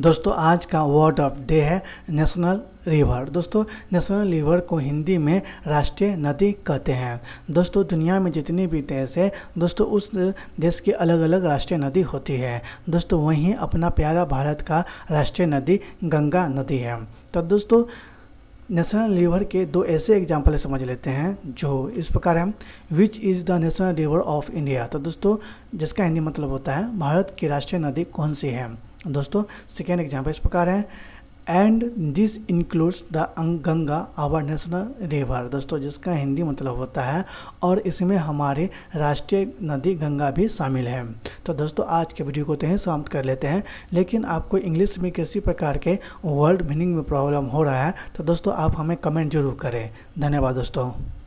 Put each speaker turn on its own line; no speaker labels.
दोस्तों आज का वर्ड ऑफ डे है नेशनल रिवर दोस्तों नेशनल रिवर को हिंदी में राष्ट्रीय नदी कहते हैं दोस्तों दुनिया में जितने भी देश है दोस्तों उस देश की अलग अलग राष्ट्रीय नदी होती है दोस्तों वहीं अपना प्यारा भारत का राष्ट्रीय नदी गंगा नदी है तो दोस्तों नेशनल रिवर के दो ऐसे एग्जाम्पल समझ लेते हैं जो इस प्रकार है which is the national river of India तो दोस्तों जिसका हिंदी मतलब होता है भारत की राष्ट्रीय नदी कौन सी है दोस्तों सेकेंड एग्जाम्पल इस प्रकार है and this includes the Ganga our national river दोस्तों जिसका हिंदी मतलब होता है और इसमें हमारे राष्ट्रीय नदी गंगा भी शामिल है तो दोस्तों आज के वीडियो को तो यहीं समाप्त कर लेते हैं लेकिन आपको इंग्लिश में किसी प्रकार के वर्ड मीनिंग में प्रॉब्लम हो रहा है तो दोस्तों आप हमें कमेंट जरूर करें धन्यवाद दोस्तों